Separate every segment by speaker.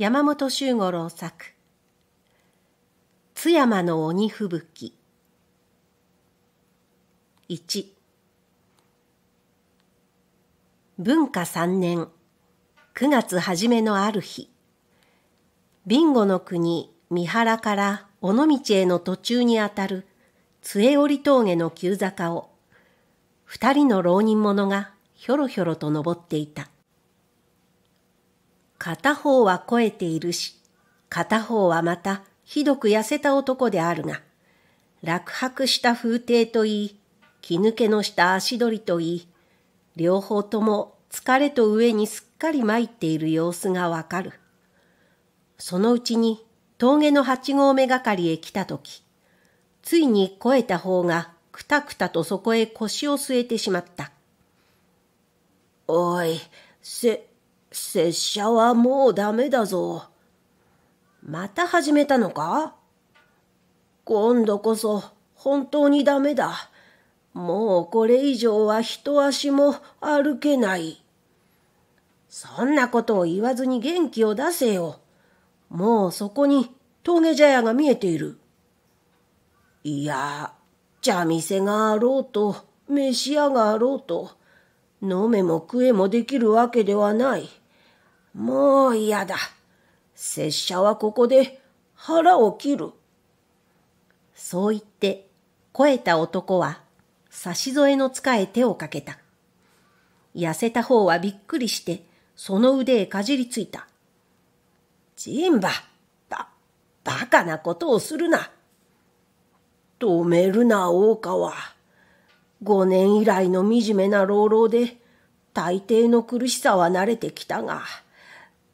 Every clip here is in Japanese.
Speaker 1: 山本周五郎作津山の鬼吹雪1文化3年9月初めのある日ビンゴの国三原から尾道への途中にあたる杖折峠の急坂を二人の浪人者がひょろひょろと登っていた。片方は肥えているし、片方はまたひどく痩せた男であるが、落泊した風景といい、気抜けのした足取りといい、両方とも疲れと上にすっかり参っている様子がわかる。そのうちに峠の八合目がかりへ来たとき、ついに肥えた方がくたくたとそこへ腰を据えてしまった。おい、せ、拙者はもうダメだぞ。また始めたのか今度こそ本当にダメだ。もうこれ以上は一足も歩けない。そんなことを言わずに元気を出せよ。もうそこに峠茶屋が見えている。いや、茶店があろうと、飯屋があろうと、飲めも食えもできるわけではない。もう嫌だ。拙者はここで腹を切る。そう言って、肥えた男は差し添えの塚へ手をかけた。痩せた方はびっくりして、その腕へかじりついた。ジンバ、ば、バカなことをするな。止めるな、大川。五年以来の惨めな老老で、大抵の苦しさは慣れてきたが、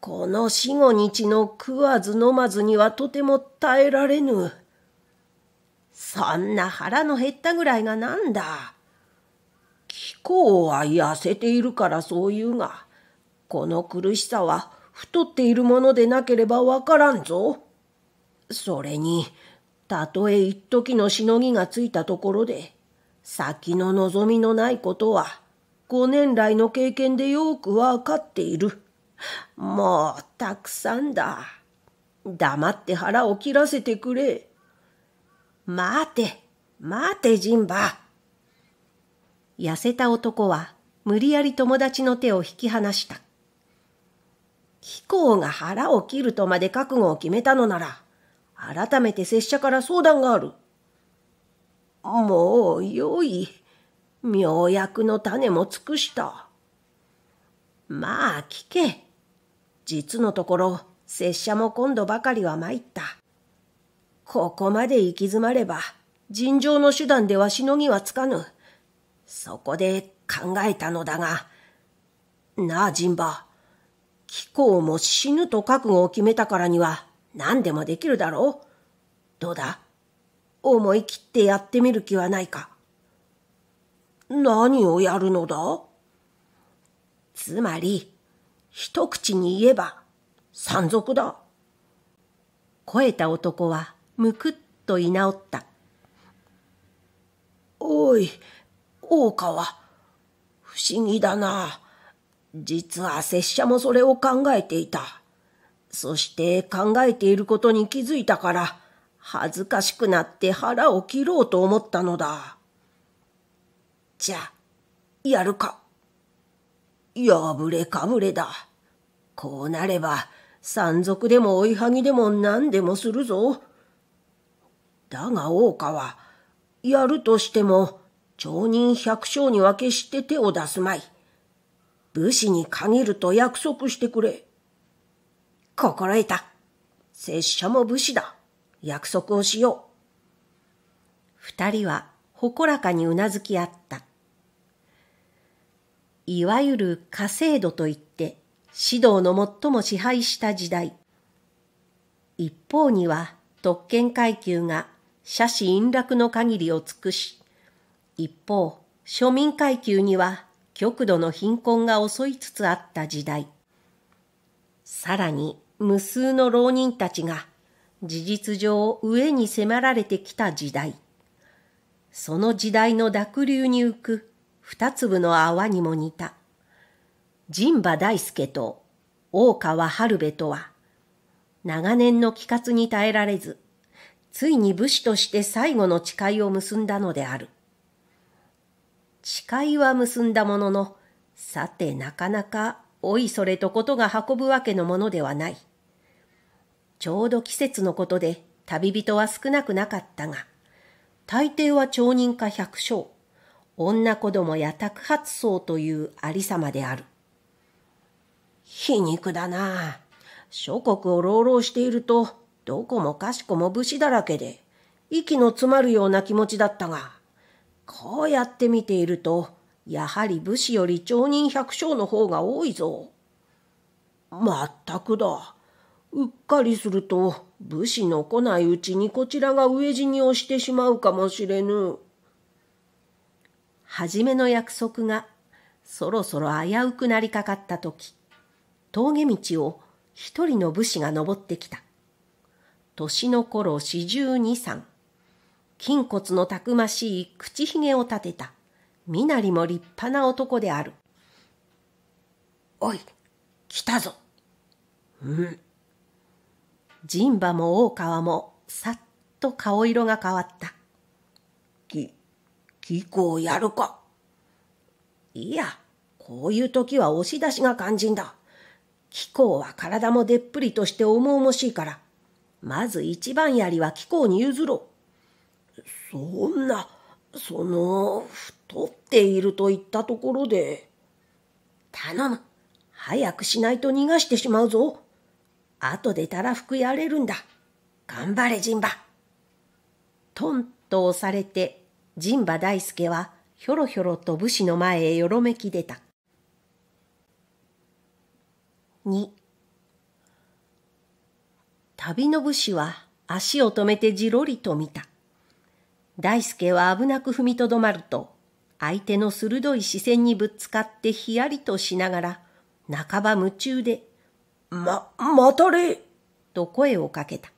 Speaker 1: この四五日の食わず飲まずにはとても耐えられぬ。そんな腹の減ったぐらいがなんだ。気候は痩せているからそう言うが、この苦しさは太っているものでなければわからんぞ。それに、たとえ一時のしのぎがついたところで、先の望みのないことは、五年来の経験でよくわかっている。もうたくさんだ。黙って腹を切らせてくれ。待て、待て、ジンバ。痩せた男は無理やり友達の手を引き離した。貴公が腹を切るとまで覚悟を決めたのなら、改めて拙者から相談がある。もうよい。妙薬の種も尽くした。まあ聞け。実のところ、拙者も今度ばかりは参った。ここまで行き詰まれば、尋常の手段ではしのぎはつかぬ。そこで考えたのだが、なあ、陣馬。貴公も死ぬと覚悟を決めたからには何でもできるだろう。どうだ思い切ってやってみる気はないか。何をやるのだつまり、一口に言えば山賊だ。超えた男はむくっと居直った。おい、大川。不思議だな。実は拙者もそれを考えていた。そして考えていることに気づいたから、恥ずかしくなって腹を切ろうと思ったのだ。じゃあ、やるか。破れかぶれだ。こうなれば、山賊でも追いはぎでも何でもするぞ。だが大岡は、やるとしても、町人百姓にはけして手を出すまい。武士に限ると約束してくれ。心得た。拙者も武士だ。約束をしよう。二人はほらかにうなずき合った。いわゆる稼星土といって、指導の最も支配した時代。一方には特権階級が斜視陰落の限りを尽くし、一方、庶民階級には極度の貧困が襲いつつあった時代。さらに無数の浪人たちが事実上上に迫られてきた時代。その時代の濁流に浮く二粒の泡にも似た陣馬大輔と大川春部とは、長年の帰活に耐えられず、ついに武士として最後の誓いを結んだのである。誓いは結んだものの、さてなかなかおいそれとことが運ぶわけのものではない。ちょうど季節のことで旅人は少なくなかったが、大抵は町人か百姓、女子供や宅発僧というありさまである。皮肉だな。諸国を朗々していると、どこもかしこも武士だらけで、息の詰まるような気持ちだったが、こうやって見ていると、やはり武士より町人百姓の方が多いぞ。まったくだ。うっかりすると、武士の来ないうちにこちらが飢え死にをしてしまうかもしれぬ。初めの約束がそろそろ危うくなりかかった時峠道を一人の武士が登ってきた。年の頃四十二三。筋骨のたくましい口ひげを立てた。身なりも立派な男である。おい、来たぞ。うん。陣馬も大川もさっと顔色が変わった。き、聞こうやるか。いや、こういう時は押し出しが肝心だ。貴公は体もでっぷりとして重々しいから、まず一番槍は貴公に譲ろう。そんな、その、太っていると言ったところで。頼む。早くしないと逃がしてしまうぞ。後でたらふくやれるんだ。頑張れ、陣馬。トンと押されて、陣馬大輔は、ひょろひょろと武士の前へよろめき出た。2旅の武士は足を止めてじろりと見た。大介は危なく踏みとどまると、相手の鋭い視線にぶつかってひやりとしながら、半ば夢中で、ま、待たれと声をかけた。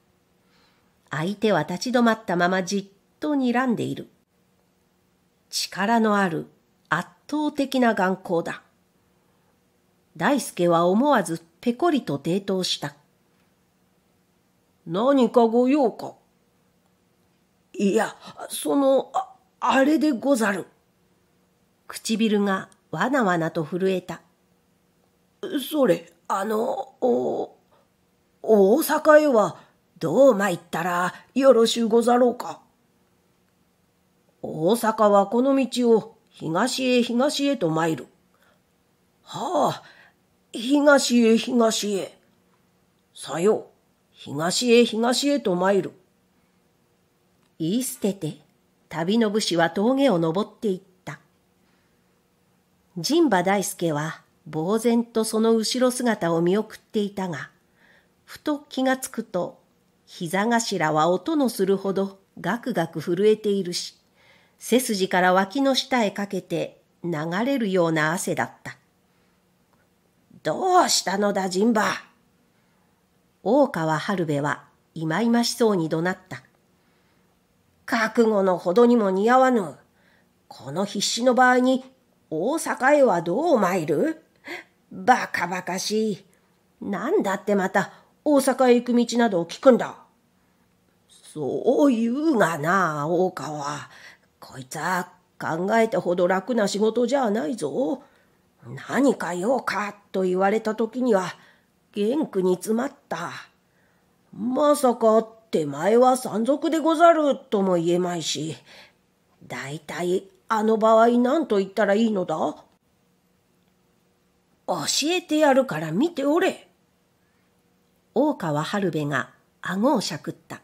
Speaker 1: 相手は立ち止まったままじっと睨んでいる。力のある圧倒的な眼光だ。大輔は思わずぺこりと抵当した。何かご用かいや、その、あ、あれでござる。唇がわなわなと震えた。それ、あの、お、大阪へはどう参ったらよろしゅうござろうか。大阪はこの道を東へ東へと参る。はあ、東へ東へ。さよう、東へ東へと参る。言い捨てて、旅の武士は峠を登っていった。陣馬大助は、呆然とその後ろ姿を見送っていたが、ふと気がつくと、膝頭は音のするほどガクガク震えているし、背筋から脇の下へかけて流れるような汗だった。どうしたのだ、ン馬。大川春部は、いまいましそうに怒鳴った。覚悟のほどにも似合わぬ。この必死の場合に、大阪へはどう参るバカバカしい。なんだってまた、大阪へ行く道などを聞くんだ。そう言うがな、大川。こいつは考えたほど楽な仕事じゃないぞ。何か用かと言われた時には、元句に詰まった。まさか手前は山賊でござるとも言えまいし、大体あの場合何と言ったらいいのだ教えてやるから見ておれ。大川春部が顎をしゃくった。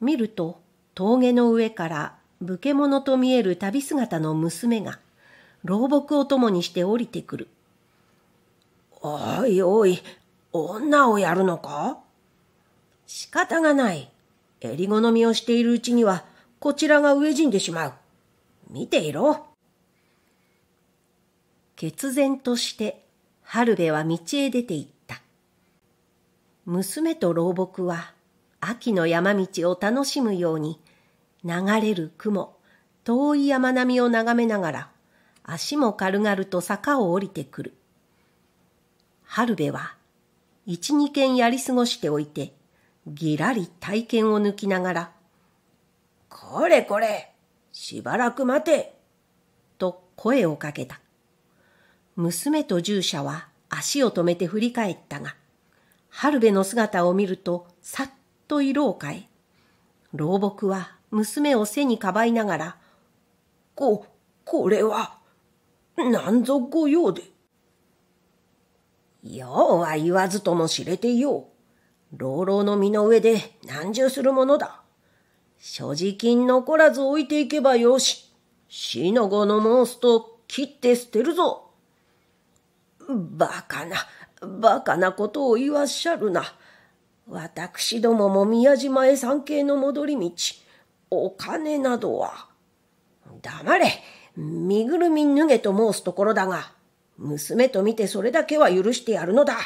Speaker 1: 見ると、峠の上から武家者と見える旅姿の娘が老木を共にして降りてくる。おいおい、女をやるのか仕方がない。襟好みをしているうちには、こちらが飢え死んでしまう。見ていろ。決然として、春部は道へ出て行った。娘と老木は、秋の山道を楽しむように、流れる雲、遠い山並みを眺めながら足も軽々と坂を降りてくる。春部は、一二軒やり過ごしておいて、ぎらり体験を抜きながら、これこれ、しばらく待て、と声をかけた。娘と従者は足を止めて振り返ったが、春部の姿を見ると、さっと色を変え、老木は娘を背にかばいながら、こ、これは、何ぞ御用で。ようは言わずとも知れていよう。老老の身の上で何重するものだ。所持金残らず置いていけばよし。死の子の申すと切って捨てるぞ。馬鹿な、馬鹿なことを言わっしゃるな。私どもも宮島へ参詣の戻り道、お金などは。黙れ身ぐるみ脱げと申すところだが、娘と見てそれだけは許してやるのだ。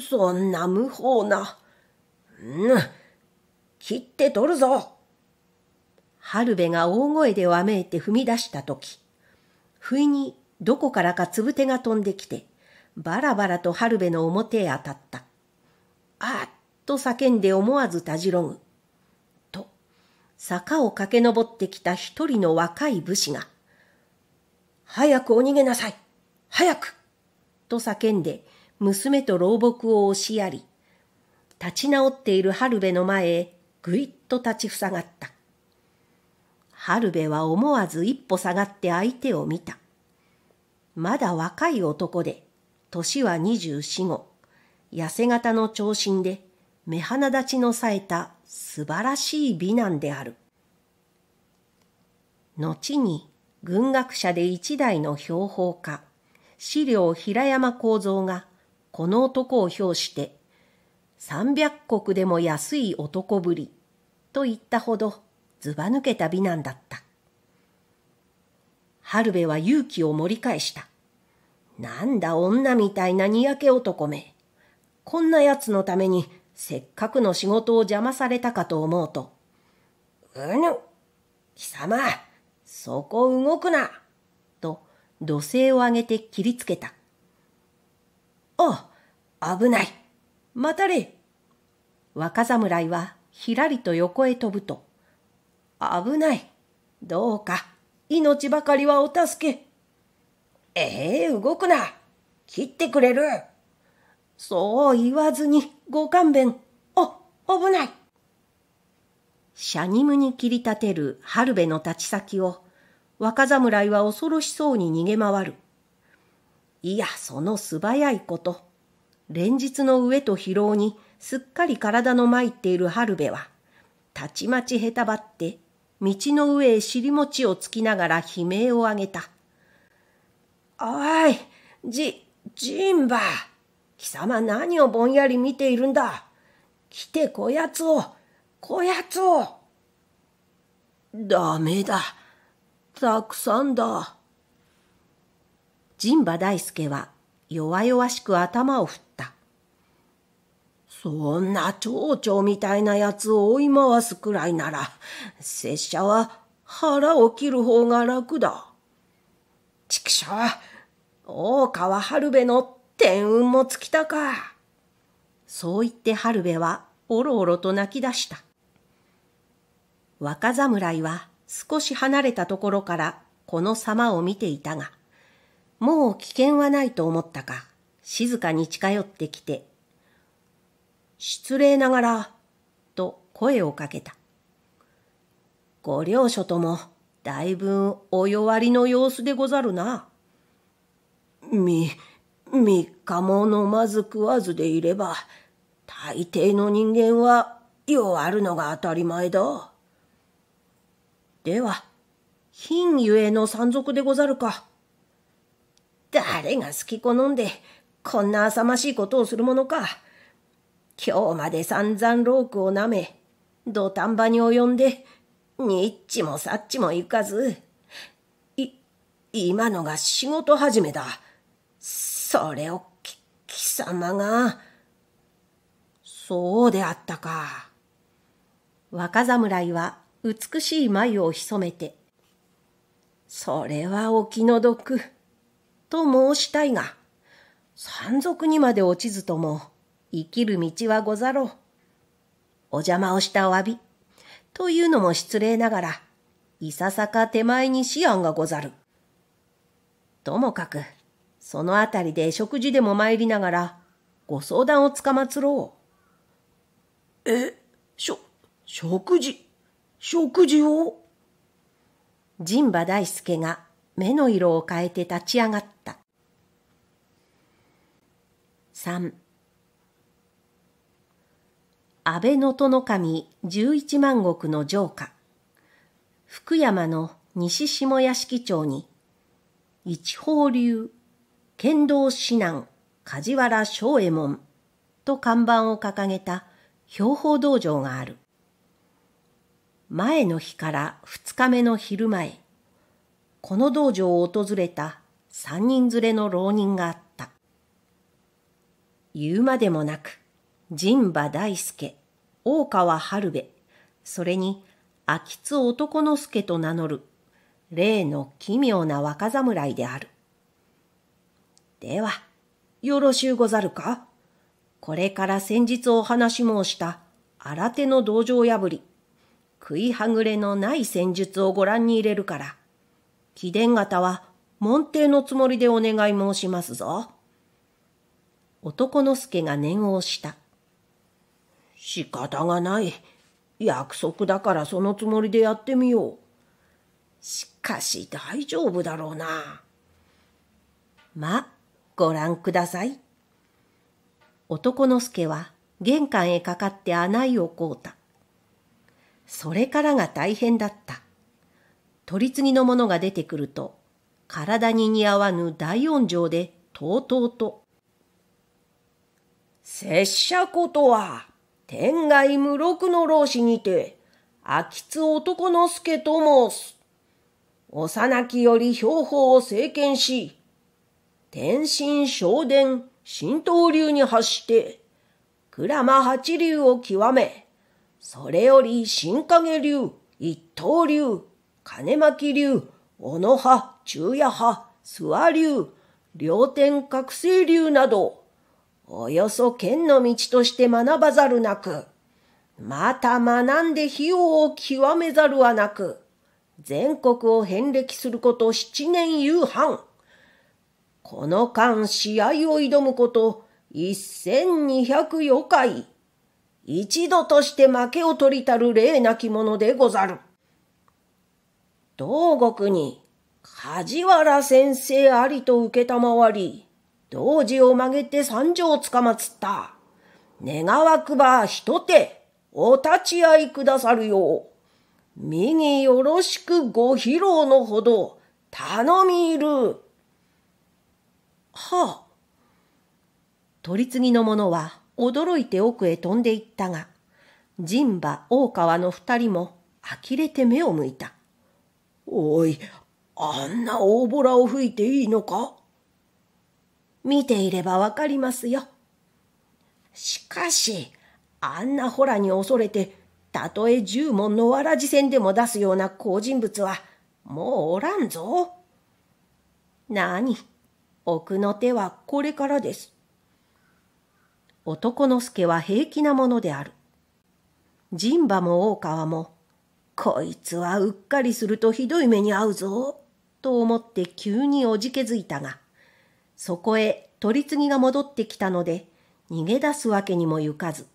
Speaker 1: そんな無法な。うん、切って取るぞ。春部が大声でわめいて踏み出したとき、不意にどこからかつぶてが飛んできて、バラバラと春部の表へ当たった。あっと叫んで思わずたじろぐ。坂を駆け上ってきた一人の若い武士が、早くお逃げなさい早くと叫んで、娘と老木を押しやり、立ち直っている春部の前へぐいっと立ちふさがった。春部は思わず一歩下がって相手を見た。まだ若い男で、年は二十四五、痩せ型の長身で、目鼻立ちの冴えた素晴らしい美男である。後に軍学者で一代の標本家、資料平山幸三がこの男を評して300国でも安い男ぶりと言ったほどずば抜けた美男だった。春部は勇気を盛り返した。なんだ女みたいなにやけ男め。こんな奴のためにせっかくの仕事を邪魔されたかと思うと、うぬ、貴様、そこ動くな、と土星を上げて切りつけた。あ、危ない、待たれ。若侍はひらりと横へ飛ぶと、危ない、どうか、命ばかりはお助け。ええー、動くな、切ってくれる。そう言わずにご勘弁。お、危ない。シャニムに切り立てる春部の立ち先を若侍は恐ろしそうに逃げ回る。いや、その素早いこと。連日の飢えと疲労にすっかり体のまいっている春部は、たちまちへたばって、道の上へ尻餅をつきながら悲鳴を上げた。おい、じ、ジンバー貴様何をぼんやり見ているんだ来てこやつをこやつをダメだたくさんだ陣馬大輔は弱々しく頭を振ったそんな蝶々みたいなやつを追い回すくらいなら拙者は腹を切る方が楽だ畜生大川春部の天運も尽きたか。そう言って春部はおろおろと泣き出した。若侍は少し離れたところからこの様を見ていたが、もう危険はないと思ったか、静かに近寄ってきて、失礼ながら、と声をかけた。ご両所とも、だいぶお弱りの様子でござるな。み、三日も飲まず食わずでいれば、大抵の人間は弱るのが当たり前だ。では、貧ゆえの山賊でござるか。誰が好き好んで、こんな浅ましいことをするものか。今日まで散々ロークを舐め、土壇場に及んで、にっちもさっちも行かず、い、今のが仕事始めだ。それをき貴様が。そうであったか。若侍は美しい眉を潜めて、それはお気の毒、と申したいが、山賊にまで落ちずとも、生きる道はござろう。お邪魔をしたお詫び、というのも失礼ながら、いささか手前に思案がござる。ともかく、そのあたりで食事でも参りながら、ご相談をつかまつろう。え、しょ、食事、食事を陣馬大輔が目の色を変えて立ち上がった。三。安倍元登守十一万石の城下、福山の西下屋敷町に、一宝流剣道指南梶原正右衛門と看板を掲げた標法道場がある。前の日から二日目の昼前、この道場を訪れた三人連れの浪人があった。言うまでもなく、神馬大輔、大川春部、それに秋津男之助と名乗る、例の奇妙な若侍である。では、よろしゅうござるかこれから先日お話申した新手の道場破り、食いはぐれのない戦術をご覧に入れるから、貴殿方は門弟のつもりでお願い申しますぞ。男の助が念をした。仕方がない。約束だからそのつもりでやってみよう。しかし大丈夫だろうな。ま、ご覧ください。男の助は玄関へかかって穴井をこうた。それからが大変だった。取り次ぎのものが出てくると、体に似合わぬ大音情でとうとうと。拙者ことは、天外無禄の老子にて、秋津男の助と申す。幼きより兵法を政権し、天神昇殿、神道流に発して、鞍馬八流を極め、それより新影流、一刀流、金巻流、小野派、中夜派、諏訪流、両天覚醒流など、およそ剣の道として学ばざるなく、また学んで費用を極めざるはなく、全国を遍歴すること七年夕飯。この間試合を挑むこと1204回。一度として負けを取りたる礼なき者でござる。同国に梶原先生ありと受けたまわり、道時を曲げて三条つかまつった。願わくば一手、お立ち会いくださるよう。右よろしくご披露のほど、頼みいる。はあ。取り次ぎの者は驚いて奥へ飛んでいったが、陣馬大川の二人も呆れて目を向いた。おい、あんな大ボラを吹いていいのか見ていればわかりますよ。しかし、あんなほらに恐れて、たとえ十門のわらじ線でも出すような好人物は、もうおらんぞ。何奥の手はこれからです。男の助は平気なものである。陣馬も大川も、こいつはうっかりするとひどい目に遭うぞ、と思って急におじけづいたが、そこへ取り次ぎが戻ってきたので、逃げ出すわけにも行かず、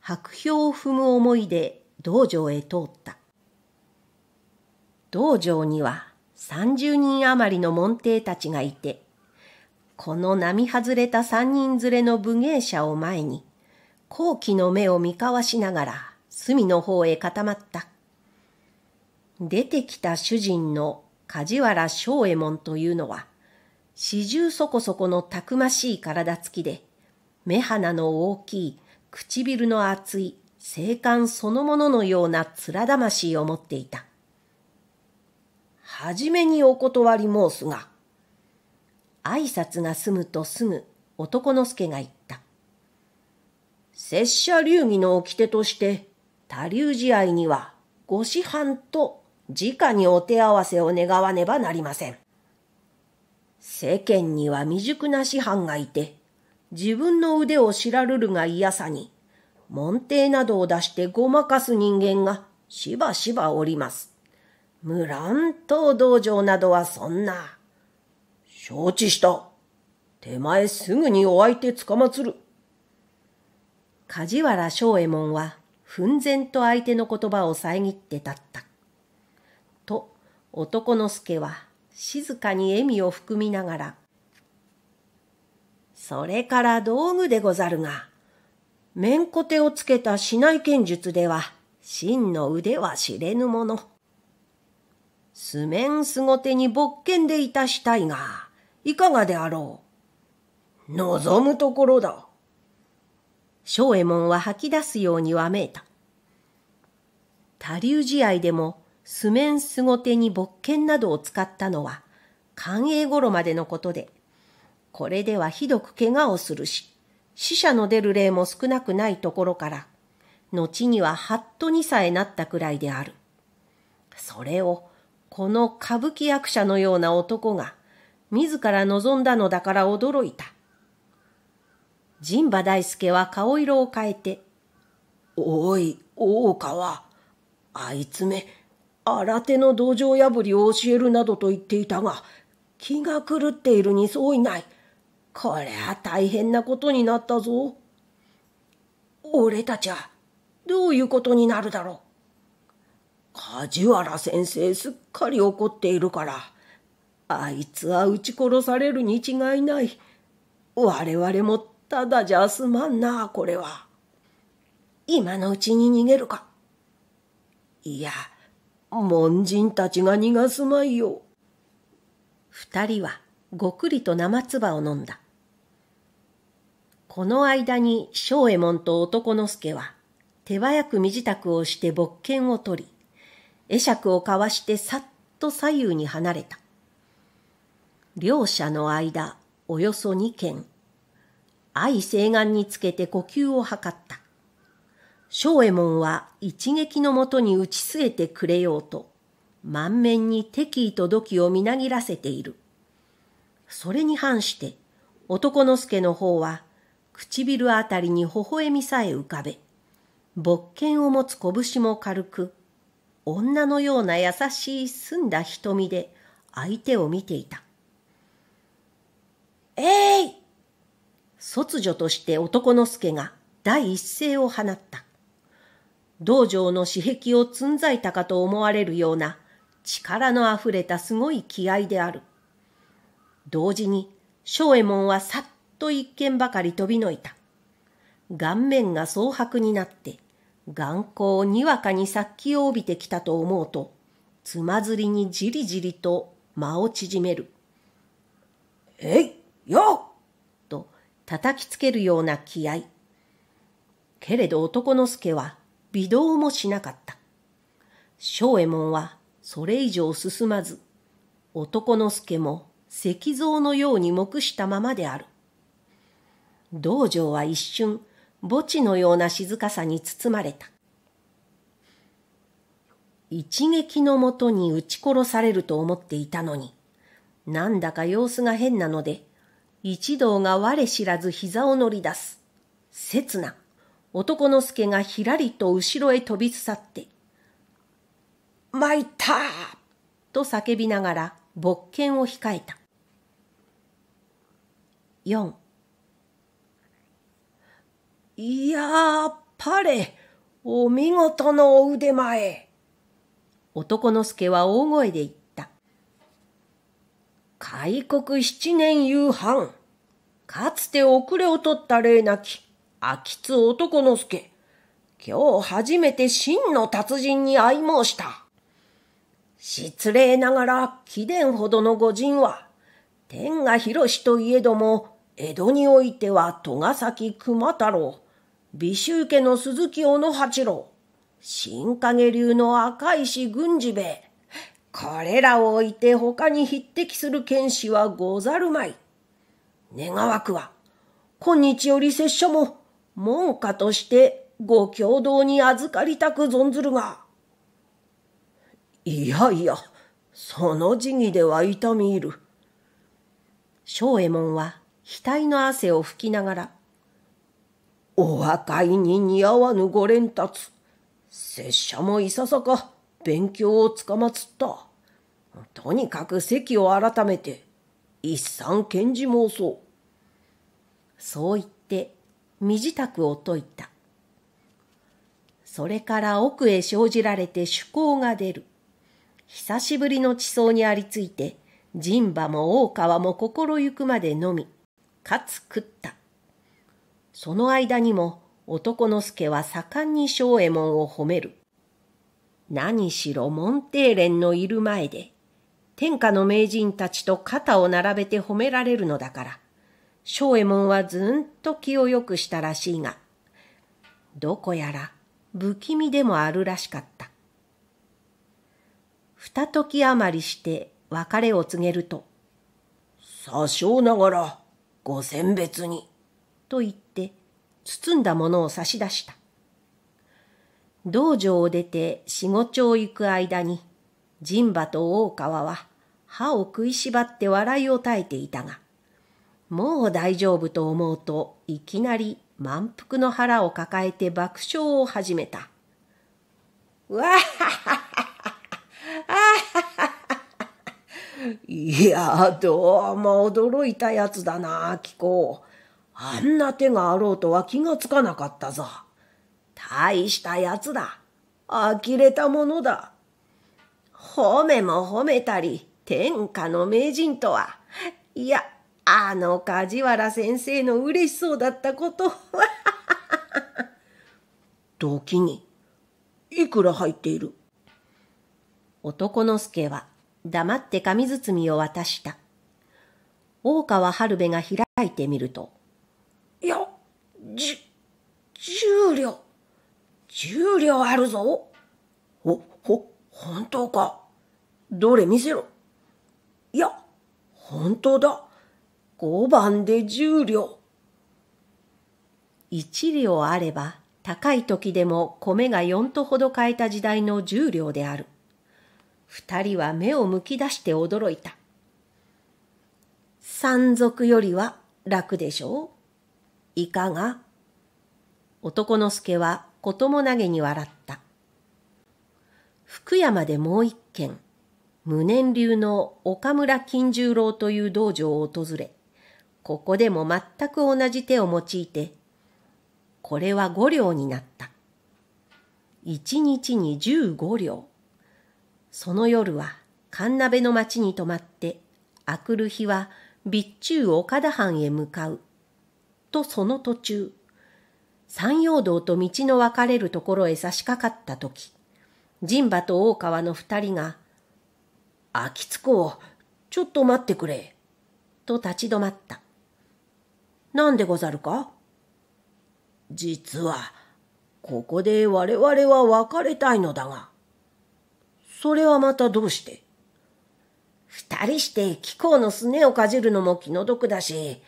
Speaker 1: 白氷を踏む思いで道場へ通った。道場には三十人余りの門弟たちがいて、この並外れた三人連れの武芸者を前に、後期の目を見交わしながら、隅の方へ固まった。出てきた主人の梶原正右衛門というのは、四十そこそこのたくましい体つきで、目鼻の大きい、唇の厚い、青函そのもののような面魂を持っていた。はじめにお断り申すが、挨拶が済むとすぐ男の助が言った。拙者流儀の掟として、他流試合にはご師範と直にお手合わせを願わねばなりません。世間には未熟な師範がいて、自分の腕を知らるるが嫌さに、門弟などを出してごまかす人間がしばしばおります。無乱と道場などはそんな。承知した。手前すぐにお相手つかまつる。梶原正右衛門は、奮然と相手の言葉を遮って立った。と、男の助は、静かに笑みを含みながら、それから道具でござるが、面小手をつけた市内剣術では、真の腕は知れぬもの。めんすご手に勃剣でいたしたいが、いかがであろう望むところだ。正右衛門は吐き出すようにわめいた。他流試合でも素面ご手に勃剣などを使ったのは寛永頃までのことで、これではひどく怪我をするし、死者の出る例も少なくないところから、後にはハットにさえなったくらいである。それを、この歌舞伎役者のような男が、自ら望んだのだから驚いた。陣馬大助は顔色を変えて、おい、大川、あいつめ、新手の道場破りを教えるなどと言っていたが、気が狂っているに相違ない。こりゃ大変なことになったぞ。俺たちは、どういうことになるだろう。梶原先生すっかり怒っているから、あいつは撃ち殺されるに違いない。我々もただじゃすまんな、これは。今のうちに逃げるか。いや、門人たちが逃がすまいよ。二人はごくりと生唾を飲んだ。この間に正右衛門と男の助は手早く身支度をして勃剣を取り、会釈を交わしてさっと左右に離れた。両者の間、およそ2軒。愛西願につけて呼吸を図った。正右衛門は一撃のもとに打ち据えてくれようと、満面に敵意と土器をみなぎらせている。それに反して、男の助の方は、唇あたりに微笑みさえ浮かべ、勃剣を持つ拳も軽く、女のような優しい澄んだ瞳で相手を見ていた。えい、卒女として男の助が第一声を放った。道場の私壁をつんざいたかと思われるような力のあふれたすごい気合である。同時に、正右衛門はさっと一軒ばかり飛びのいた。顔面が蒼白になって、眼光にわかに殺気を帯びてきたと思うと、つまずりにじりじりと間を縮める。えいよと叩きつけるような気合。けれど男の助は微動もしなかった。正右衛門はそれ以上進まず、男の助も石像のように黙したままである。道場は一瞬、墓地のような静かさに包まれた。一撃のもとに撃ち殺されると思っていたのに、なんだか様子が変なので、一同が我知らず膝を乗り出す。刹那、男の助がひらりと後ろへ飛び去って、参ったと叫びながら、勃剣を控えた。四。いやっぱり、お見事のお腕前。男の助は大声で言った。開国七年夕飯。かつて遅れを取った霊なき、秋津男之助。今日初めて真の達人に会い申した。失礼ながら、貴殿ほどの御人は、天が広しといえども、江戸においては戸ヶ崎熊太郎、美州家の鈴木小野八郎、新影流の赤石軍司兵衛、これらを置いて他に匹敵する剣士はござるまい。願わくは、今日より拙者も、門下としてご共同に預かりたく存ずるが。いやいや、その時期では痛み入る。小右衛門は額の汗を拭きながら、お若いに似合わぬご連達、拙者もいささか勉強をつかまつった。とにかく席を改めて、一産賢治妄想。そう言って、身支度を解いた。それから奥へ生じられて趣向が出る。久しぶりの地層にありついて、陣馬も大川も心ゆくまで飲み、かつ食った。その間にも男の助は盛んに正右衛門を褒める。何しろ門弟連のいる前で、天下の名人たちと肩を並べて褒められるのだから、正右衛門はずんと気を良くしたらしいが、どこやら不気味でもあるらしかった。二時余りして別れを告げると、さしょうながらご選別に、と言って包んだものを差し出した。道場を出て四五町行く間に、陣馬と大川は歯を食いしばって笑いを耐えていたが、もう大丈夫と思うといきなり満腹の腹を抱えて爆笑を始めた。わはははいや、どうも驚いたやつだな、貴公。あんな手があろうとは気がつかなかったぞ。大したやつだ。呆れたものだ。褒めも褒めたり、天下の名人とは。いや、あの梶原先生の嬉しそうだったこと。時に、いくら入っている男の助は黙って紙包みを渡した。大川春部が開いてみると、いや、じ、十両。10両あるぞ。ほ、ほ、本当か。どれ見せろ。いや、本当だ。5番で10両。1両あれば、高い時でも米が4とほど買えた時代の10両である。二人は目をむき出して驚いた。山賊よりは楽でしょういかが男の助はこともなげに笑った。福山でもう一軒、無念流の岡村金十郎という道場を訪れ、ここでも全く同じ手を用いて、これは五両になった。一日に十五両。その夜は、神鍋の町に泊まって、あくる日は、備中岡田藩へ向かう。とその途中、山陽道と道の分かれるところへ差し掛かった時、陣馬と大川の二人が、秋津子、ちょっと待ってくれ、と立ち止まった。なんでござるか実は、ここで我々は別れたいのだが。それはまたどうして二人して貴公のすねをかじるのも気の毒だし、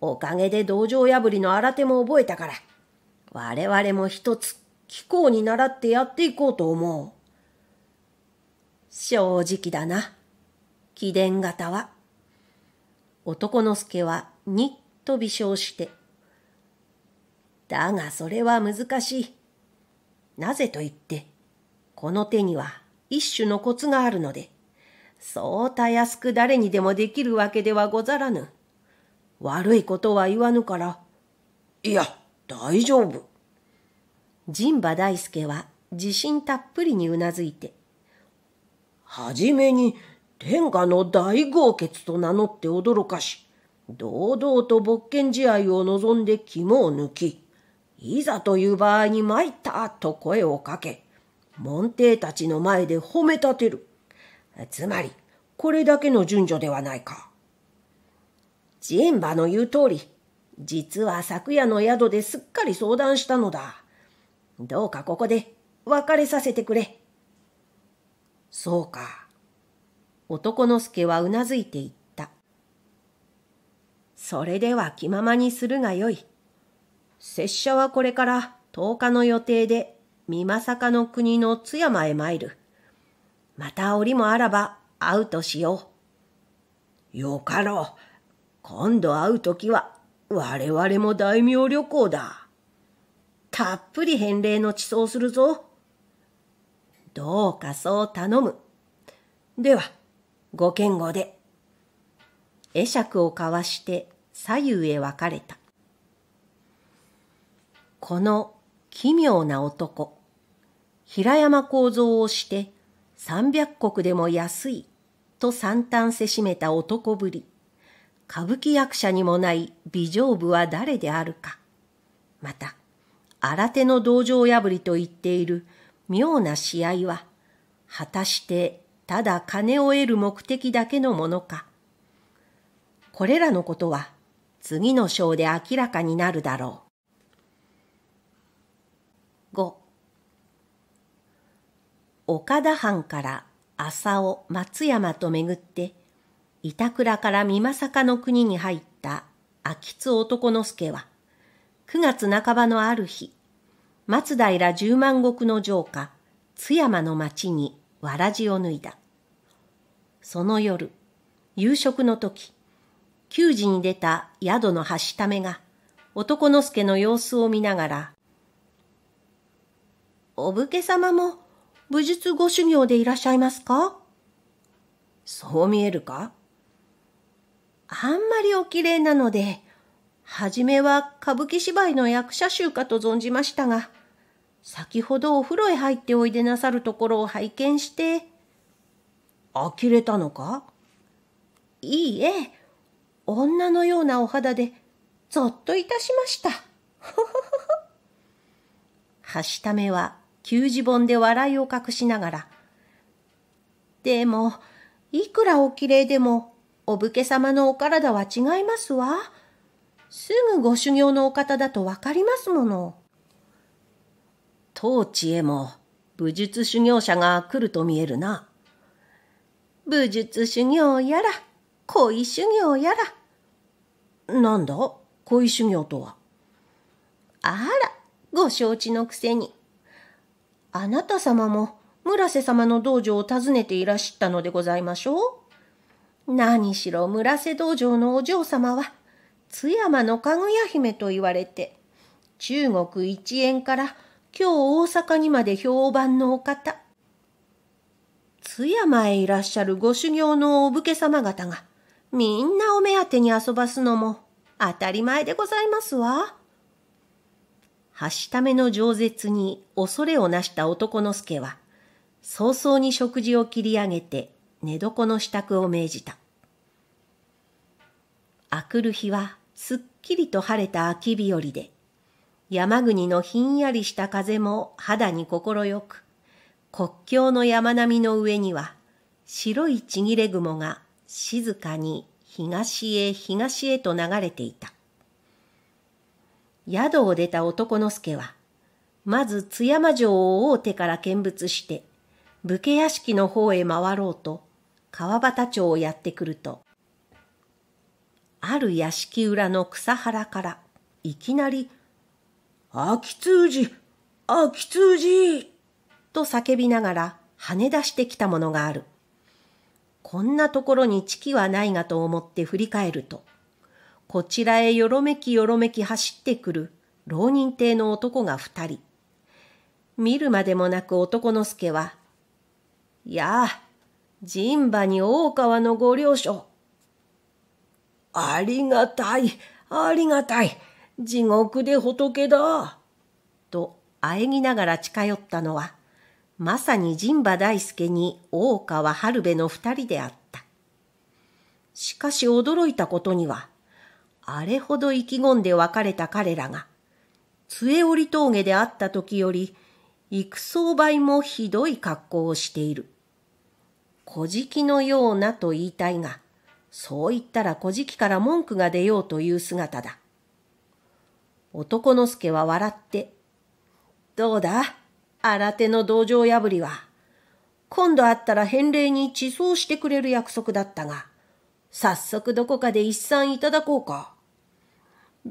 Speaker 1: おかげで道場破りの新手も覚えたから。我々も一つ気候に倣ってやっていこうと思う。正直だな。貴殿方は。男の助はにっと微笑して。だがそれは難しい。なぜと言って、この手には一種のコツがあるので、そうたやすく誰にでもできるわけではござらぬ。悪いことは言わぬから。いや。大丈夫。神馬大輔は自信たっぷりにうなずいて、はじめに天下の大豪傑と名乗って驚かし、堂々と勃権試合を望んで肝を抜き、いざという場合に参ったと声をかけ、門弟たちの前で褒め立てる。つまり、これだけの順序ではないか。ジンバの言う通り、実は昨夜の宿ですっかり相談したのだ。どうかここで別れさせてくれ。そうか。男の助はうなずいていった。それでは気ままにするがよい。拙者はこれから10日の予定で美作の国の津山へ参る。また折もあらば会うとしよう。よかろう。今度会う時は我々も大名旅行だ。たっぷり返礼の地層するぞ。どうかそう頼む。では、ご剣豪で。会釈を交わして左右へ分かれた。この奇妙な男、平山構造をして三百石でも安いと三端せしめた男ぶり。歌舞伎役者にもない美女部は誰であるか。また、新手の道場破りと言っている妙な試合は、果たしてただ金を得る目的だけのものか。これらのことは次の章で明らかになるだろう。5岡田藩から浅尾松山と巡って板倉から美作の国に入った秋津男之助は、9月半ばのある日、松平十万石の城下、津山の町にわらじを脱いだ。その夜、夕食の時、給仕に出た宿の橋ためが、男之助の様子を見ながら、お武家様も武術ご修行でいらっしゃいますかそう見えるかあんまりお綺麗なので、はじめは歌舞伎芝居の役者集かと存じましたが、先ほどお風呂へ入っておいでなさるところを拝見して、呆れたのかいいえ、女のようなお肌で、ぞっといたしました。はしためは、休仕本で笑いを隠しながら、でも、いくらお綺麗でも、お武家様のお体は違いますわ。すぐご修行のお方だとわかりますもの。当地へも武術修行者が来ると見えるな。武術修行やら、恋修行やら。なんだ恋修行とは。あら、ご承知のくせに。あなた様も村瀬様の道場を訪ねていらしたのでございましょう何しろ村瀬道場のお嬢様は、津山のかぐや姫と言われて、中国一円から今日大阪にまで評判のお方。津山へいらっしゃるご修行のお武家様方が、みんなお目当てに遊ばすのも当たり前でございますわ。はしための饒舌に恐れをなした男の助は、早々に食事を切り上げて寝床の支度を命じた。あくる日はすっきりと晴れた秋日和で、山国のひんやりした風も肌に心よく、国境の山並みの上には白いちぎれ雲が静かに東へ東へと流れていた。宿を出た男の助は、まず津山城を大手から見物して、武家屋敷の方へ回ろうと、川端町をやってくると、ある屋敷裏の草原からいきなり、秋通じ、秋通じと叫びながら跳ね出してきたものがある。こんなところに地キはないがと思って振り返ると、こちらへよろめきよろめき走ってくる浪人亭の男が二人。見るまでもなく男の助は、やあ、陣馬に大川のご両所。ありがたい、ありがたい、地獄で仏だ。と、喘ぎながら近寄ったのは、まさに陣馬大介に大川春部の二人であった。しかし驚いたことには、あれほど意気込んで別れた彼らが、杖折峠であった時より、育相倍もひどい格好をしている。小敷のようなと言いたいが、そう言ったら小敷から文句が出ようという姿だ。男の助は笑って、どうだ新手の道場破りは。今度会ったら返礼に地層してくれる約束だったが、早速どこかで一産いただこうか。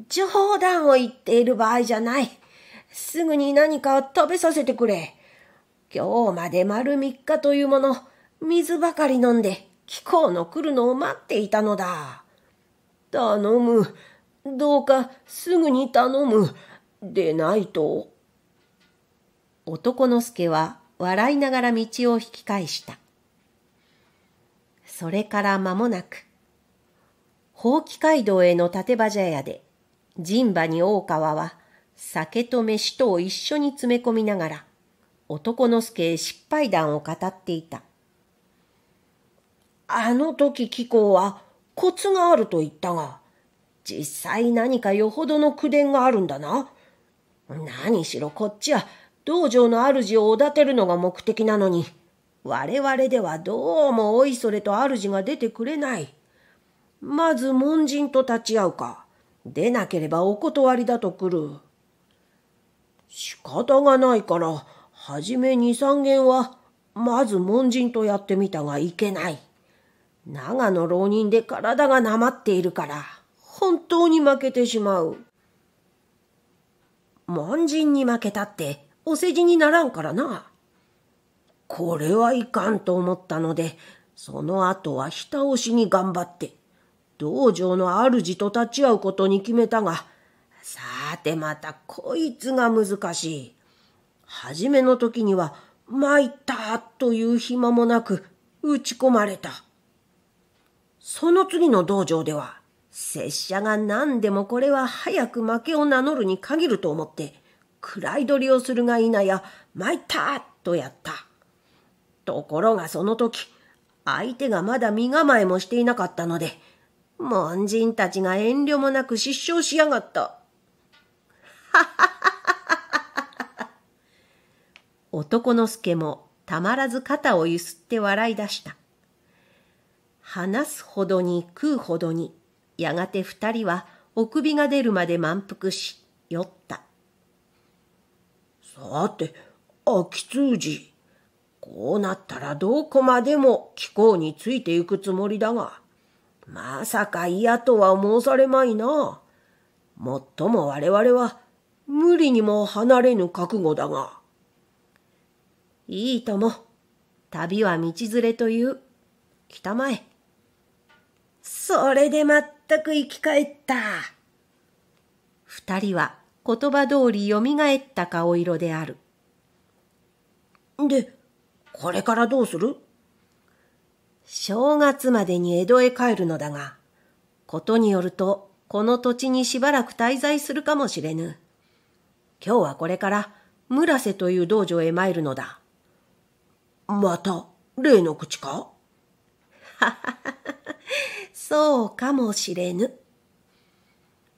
Speaker 1: 冗談を言っている場合じゃない。すぐに何か食べさせてくれ。今日まで丸3日というもの、水ばかり飲んで気候の来るのを待っていたのだ。頼む。どうかすぐに頼む。でないと。男の助は笑いながら道を引き返した。それから間もなく、宝器街道への立場茶屋で、陣馬に大川は酒と飯とを一緒に詰め込みながら、男の助へ失敗談を語っていた。あの時貴公はコツがあると言ったが、実際何かよほどの口伝があるんだな。何しろこっちは道場の主をおだてるのが目的なのに、我々ではどうもおいそれと主が出てくれない。まず門人と立ち会うか。出なければお断りだと来る。仕方がないから、はじめ二三軒は、まず門人とやってみたがいけない。長野浪人で体がなまっているから、本当に負けてしまう。門人に負けたって、お世辞にならんからな。これはいかんと思ったので、その後は下押しに頑張って、道場の主と立ち会うことに決めたが、さてまたこいつが難しい。初めの時には、参ったという暇もなく、打ち込まれた。その次の道場では、拙者が何でもこれは早く負けを名乗るに限ると思って、位取りをするが否や、参ったとやった。ところがその時、相手がまだ身構えもしていなかったので、門人たちが遠慮もなく失笑しやがった。ははは男の助もたまらず肩をゆすって笑い出した。話すほどに食うほどに、やがて二人はお首が出るまで満腹し、酔った。さて、秋通じ。こうなったらどこまでも気候についていくつもりだが、まさか嫌とは申されまいな。もっとも我々は無理にも離れぬ覚悟だが。いいとも、旅は道連れという。来たまえ。それで全く生き返った。二人は言葉通り蘇った顔色である。で、これからどうする正月までに江戸へ帰るのだが、ことによると、この土地にしばらく滞在するかもしれぬ。今日はこれから、村瀬という道場へ参るのだ。また、例の口かはははは。そうかもしれぬ。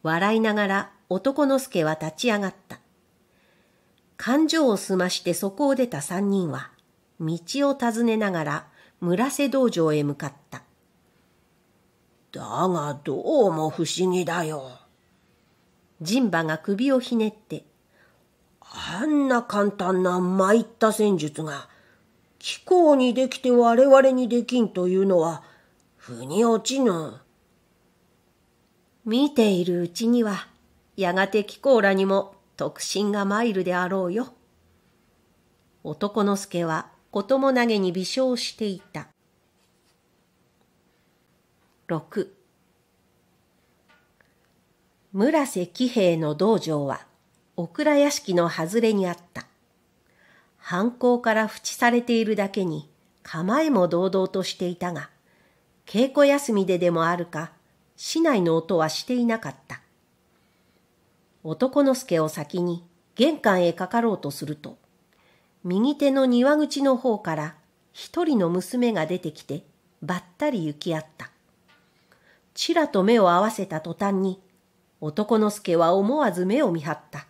Speaker 1: 笑いながら男の助は立ち上がった。感情を済ましてそこを出た三人は、道を尋ねながら村瀬道場へ向かった。だがどうも不思議だよ。陣馬が首をひねって、あんな簡単な参った戦術が、気候にできて我々にできんというのは、腑に落ちぬ。見ているうちには、やがて貴公らにも特進が参るであろうよ。男の助はことも投げに微笑していた。六。村瀬喜兵衛の道場は、お蔵屋敷の外れにあった。犯行から縁されているだけに、構えも堂々としていたが、稽古休みででもあるか、市内の音はしていなかった。男の助を先に玄関へかかろうとすると、右手の庭口の方から一人の娘が出てきて、ばったり行き合った。ちらと目を合わせた途端に、男の助は思わず目を見張った。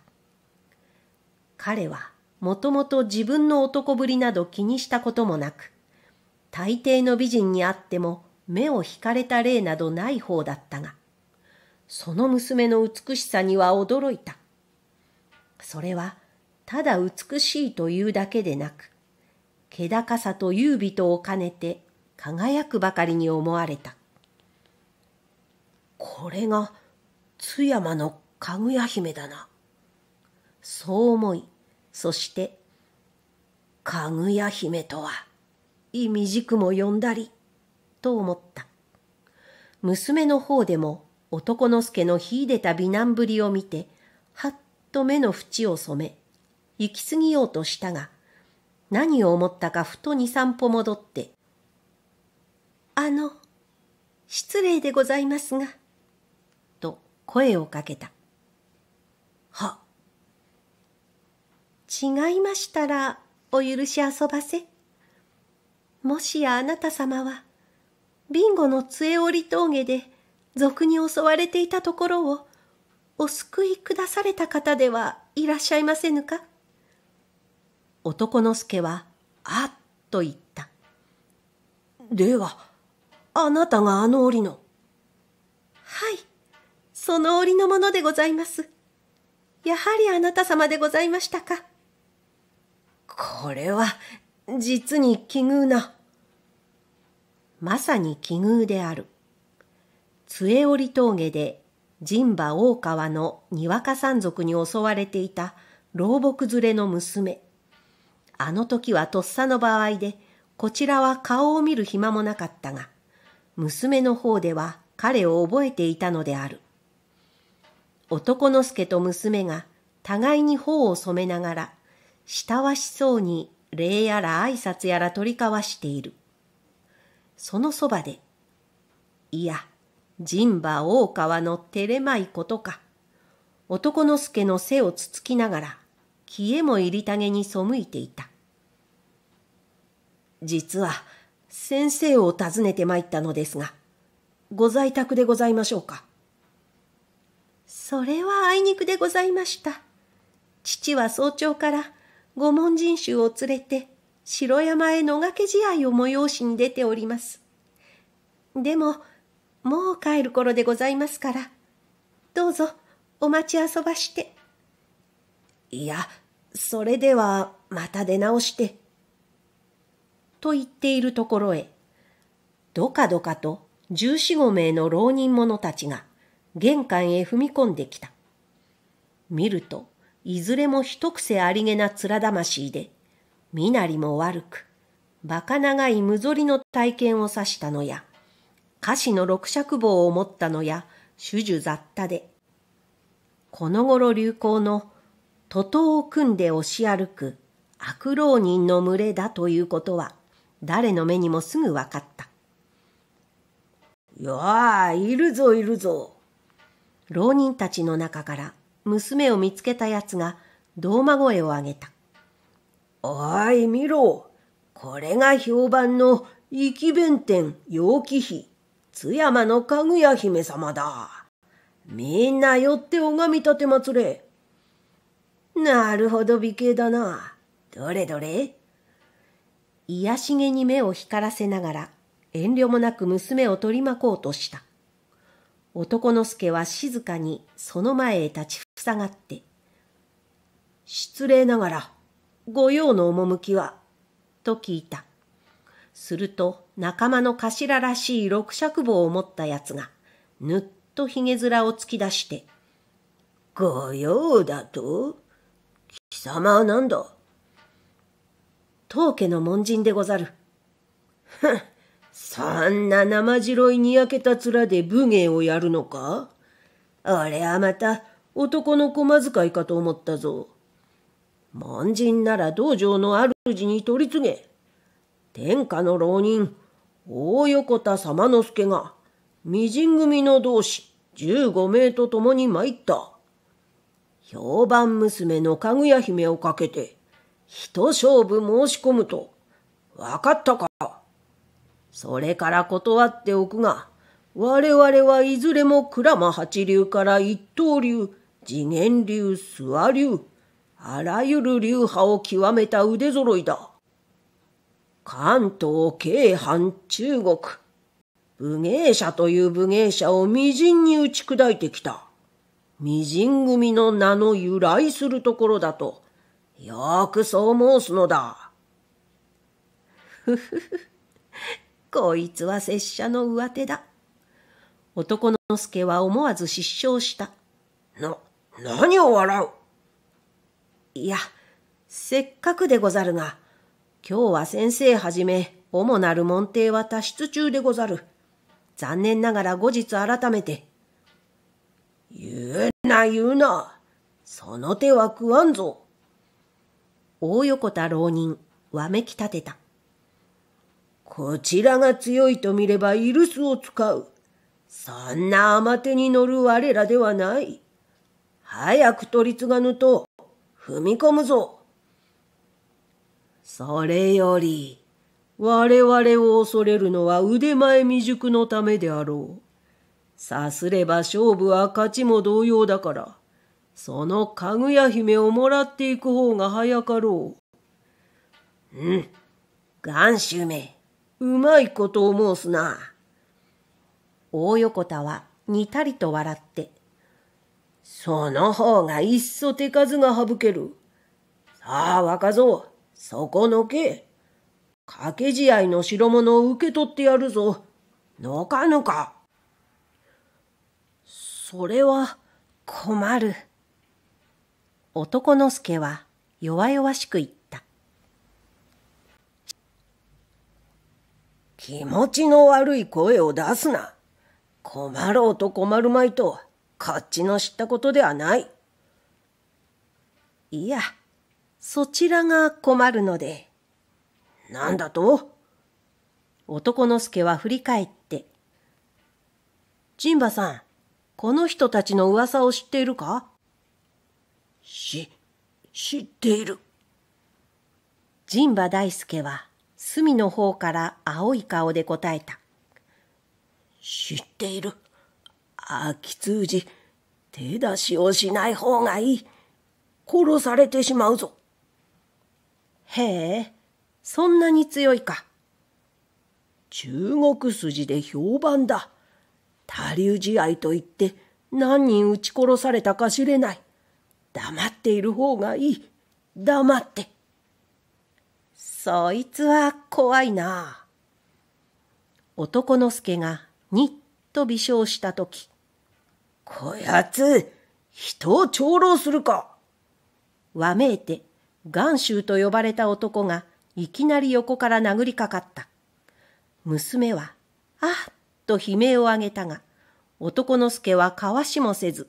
Speaker 1: 彼はもともと自分の男ぶりなど気にしたこともなく、大抵の美人にあっても目を引かれた例などない方だったが、その娘の美しさには驚いた。それは、ただ美しいというだけでなく、気高さと優美とを兼ねて輝くばかりに思われた。これが津山のかぐや姫だな。そう思い、そして、かぐや姫とは、いみじくも呼んだり、と思った。娘の方でも男の助の秀でた美男ぶりを見て、はっと目の縁を染め、行き過ぎようとしたが、何を思ったかふと二三歩戻って、あの、失礼でございますが、と声をかけた。は。違いましたらお許し遊ばせ。もしやあなた様は、ビンゴの杖折峠で賊に襲われていたところをお救いくだされた方ではいらっしゃいませぬか男の助はあっと言った。では、あなたがあの折の。はい、その折のものでございます。やはりあなた様でございましたか。これは、実に奇遇な。まさに奇遇である。杖折峠で神馬大川のにわか山賊に襲われていた老木連れの娘。あの時はとっさの場合で、こちらは顔を見る暇もなかったが、娘の方では彼を覚えていたのである。男の助と娘が互いに頬を染めながら、慕わしそうに礼やら挨拶やら取り交わしている。そのそばで、いや、神馬大川の照れまいことか。男の助の背をつつきながら、消えも入りたげに背いていた。実は、先生を訪ねて参ったのですが、ご在宅でございましょうか。それはあいにくでございました。父は早朝から、御門人衆を連れて、城山へ野掛け試合を催しに出ております。でも、もう帰る頃でございますから、どうぞお待ち遊ばして。いや、それではまた出直して。と言っているところへ、どかどかと十四五名の浪人者たちが玄関へ踏み込んできた。見ると、いずれも一癖ありげな面魂で、身なりも悪く、馬鹿長い無ぞりの体験を指したのや、歌詞の六尺棒を持ったのや、種樹雑多で、この頃流行の徒党を組んで押し歩く悪浪人の群れだということは、誰の目にもすぐ分かった。よあ、いるぞいるぞ。浪人たちの中から娘を見つけた奴が、胴間声を上げた。おい見ろ。これが評判の生弁天楊貴妃、津山のかぐや姫様だ。みんな寄って拝み立てまつれ。なるほど美形だな。どれどれ癒しげに目を光らせながら遠慮もなく娘を取り巻こうとした。男の助は静かにその前へ立ちふさがって、失礼ながら御用の趣はと聞いた。すると仲間の頭らしい六尺棒を持ったやつが、ぬっとひげ面を突き出して、御用だと貴様は何だ当家の門人でござる。ふん、そんな生白いにやけた面で武芸をやるのか俺はまた男の駒遣いかと思ったぞ。門人なら道場の主に取り次げ、天下の浪人、大横田様之助が、未人組の同志十五名と共に参った。評判娘のかぐや姫をかけて、一勝負申し込むと、分かったかそれから断っておくが、我々はいずれも鞍馬八流から一刀流、次元流、諏訪流、あらゆる流派を極めた腕揃いだ。関東、京阪、中国、武芸者という武芸者を微塵に打ち砕いてきた。微塵組の名の由来するところだと、よくそう申すのだ。ふふふ、こいつは拙者の上手だ。男の助は思わず失笑した。な、何を笑ういや、せっかくでござるが、今日は先生はじめ、主なる門弟は脱出中でござる。残念ながら後日改めて。言うな言うな。その手は食わんぞ。大横太浪人、わめき立てた。こちらが強いと見ればイルスを使う。そんな甘手に乗る我らではない。早く取り継がぬと、踏み込むぞ。それより、我々を恐れるのは腕前未熟のためであろう。さすれば勝負は勝ちも同様だから、そのかぐや姫をもらっていく方が早かろう。うん、元州め、うまいことを申すな。大横田はにたりと笑ってその方がいっそ手数が省ける。さあ若造、そこのけ。掛け試合の代物を受け取ってやるぞ。のかぬか。それは困る。男の助は弱々しく言った。気持ちの悪い声を出すな。困ろうと困るまいとこっちの知ったことではない。いや、そちらが困るので。なんだと男の助は振り返って。陣馬さん、この人たちの噂を知っているかし、知っている。陣馬大助は隅の方から青い顔で答えた。知っている。秋通きじ。手出しをしない方がいい。殺されてしまうぞ。へえ、そんなに強いか。中国筋で評判だ。他流試合といって何人撃ち殺されたか知れない。黙っている方がいい。黙って。そいつは怖いな。男の助がにっと微笑した時こやつ、人を長老するか。わめいて、元州と呼ばれた男がいきなり横から殴りかかった。娘は、あっと悲鳴を上げたが、男の助はかわしもせず、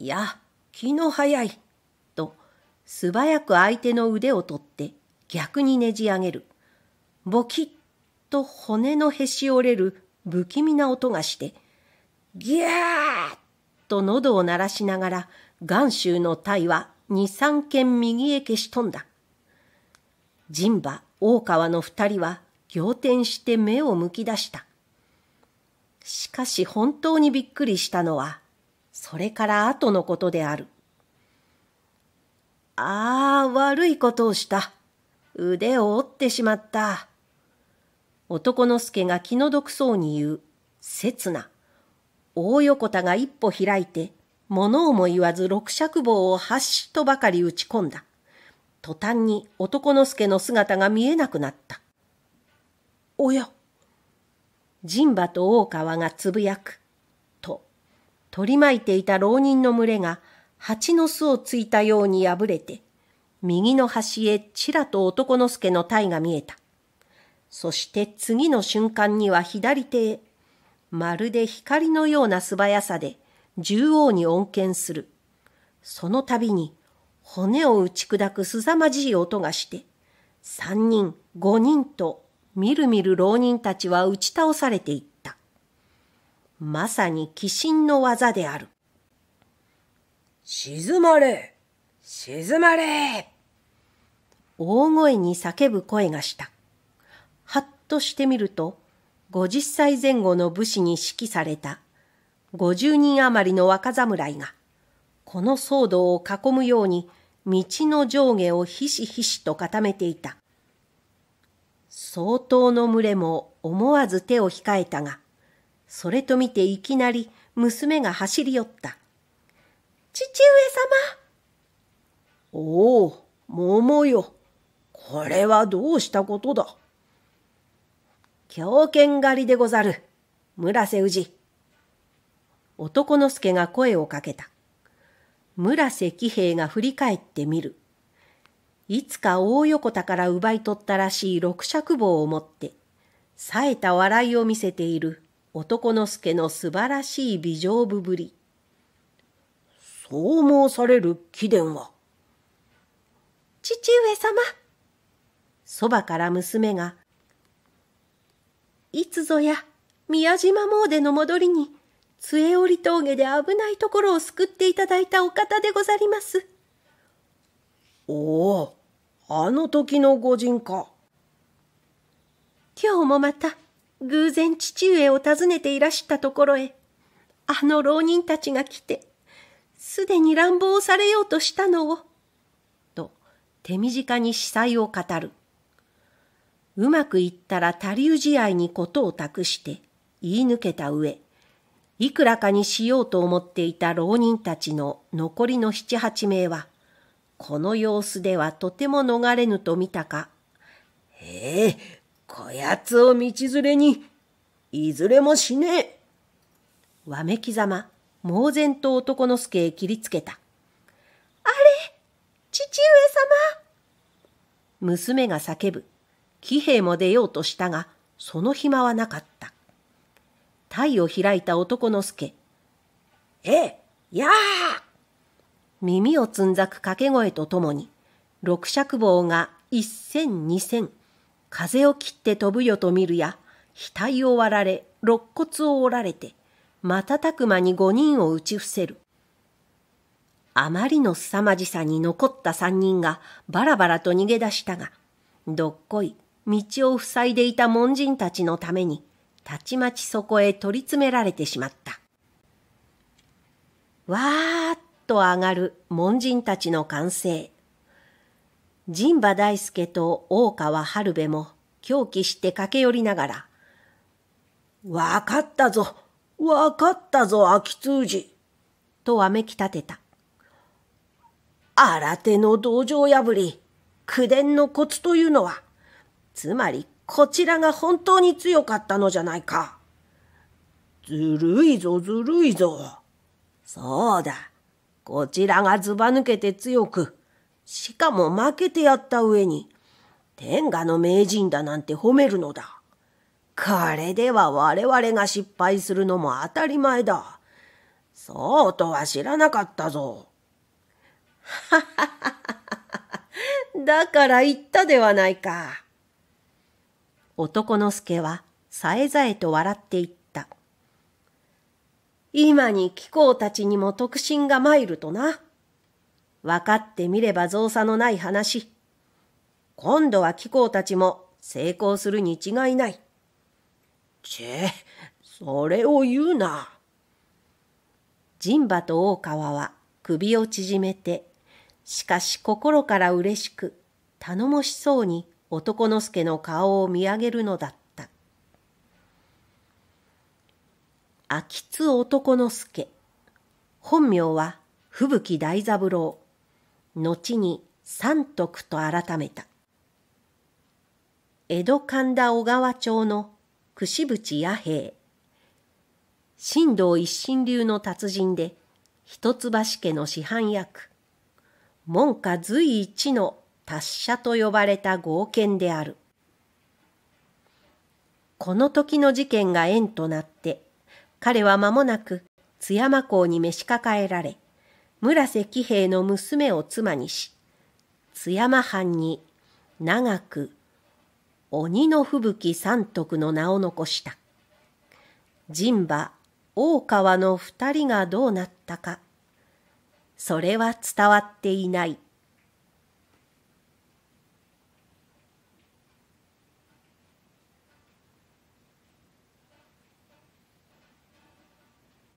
Speaker 1: いや、気の早い、と素早く相手の腕を取って逆にねじ上げる。ボキッと骨のへし折れる不気味な音がして、ギャーと喉を鳴らしながら、元州の隊は二三軒右へ消し飛んだ。陣馬、大川の二人は仰天して目をむき出した。しかし本当にびっくりしたのは、それから後のことである。ああ、悪いことをした。腕を折ってしまった。男の助が気の毒そうに言う、刹那。大横田が一歩開いて、物をも言わず六尺棒を発しとばかり打ち込んだ。途端に男の助の姿が見えなくなった。おや。神馬と大川がつぶやく。と、取り巻いていた浪人の群れが蜂の巣をついたように破れて、右の端へちらと男の助の体が見えた。そして次の瞬間には左手へまるで光のような素早さで縦横に恩恵する。その度に骨を打ち砕く凄まじい音がして、三人、五人とみるみる浪人たちは打ち倒されていった。まさに鬼神の技である。静まれ静まれ大声に叫ぶ声がした。はっとしてみると、50歳前後の武士に指揮された50人余りの若侍が、この騒動を囲むように道の上下をひしひしと固めていた。相当の群れも思わず手を控えたが、それと見ていきなり娘が走り寄った。父上様おお、桃よ。これはどうしたことだ狂犬狩りでござる。村瀬氏。男の助が声をかけた。村瀬喜兵が振り返ってみる。いつか大横田から奪い取ったらしい六尺棒を持って、冴えた笑いを見せている男の助の素晴らしい美丈夫ぶり。そう申される貴殿は。父上様。そばから娘がいつぞや宮島詣の戻りに杖折峠で危ないところを救っていただいたお方でござります。おお、あの時の御人か。今日もまた偶然父上を訪ねていらしたところへ、あの浪人たちが来て、すでに乱暴をされようとしたのを、と手短に司祭を語る。うまくいったら他流試合に事を託して言い抜けた上、いくらかにしようと思っていた浪人たちの残りの七八名は、この様子ではとても逃れぬと見たか。ええ、こやつを道連れに、いずれもしねえ。わめきざま、猛然と男の助へ切りつけた。あれ父上様娘が叫ぶ。騎兵も出ようとしたが、その暇はなかった。体を開いた男の助。ええ、やあ耳をつんざく掛け声とともに、六尺棒が一千二千、風を切って飛ぶよと見るや、額を割られ、肋骨を折られて、瞬く間に五人を打ち伏せる。あまりの凄まじさに残った三人がバラバラと逃げ出したが、どっこい道を塞いでいた門人たちのために、たちまちそこへ取り詰められてしまった。わーっと上がる門人たちの歓声。陣馬大輔と大川春部も狂気して駆け寄りながら、わかったぞわかったぞ秋通じとわめき立てた。新手の道場破り、口伝のコツというのは、つまり、こちらが本当に強かったのじゃないか。ずるいぞ、ずるいぞ。そうだ。こちらがずば抜けて強く、しかも負けてやった上に、天下の名人だなんて褒めるのだ。これでは我々が失敗するのも当たり前だ。そうとは知らなかったぞ。はははは。だから言ったではないか。男の助はさえざえと笑っていった。今に貴公たちにも特進が参るとな。分かってみれば造作のない話。今度は貴公たちも成功するに違いない。ちえ、それを言うな。人馬と大川は首を縮めて、しかし心から嬉しく、頼もしそうに男の助の顔を見上げるのだった。秋津男の助。本名は吹雪大三郎。後に三徳と改めた。江戸神田小川町の櫛淵弥平。神道一神流の達人で、一橋家の師範役。門下随一の達者と呼ばれた豪健である。この時の事件が縁となって、彼は間もなく津山港に召し抱えられ、村瀬喜兵衛の娘を妻にし、津山藩に長く鬼の吹雪三徳の名を残した。神馬、大川の二人がどうなったか、それは伝わっていない。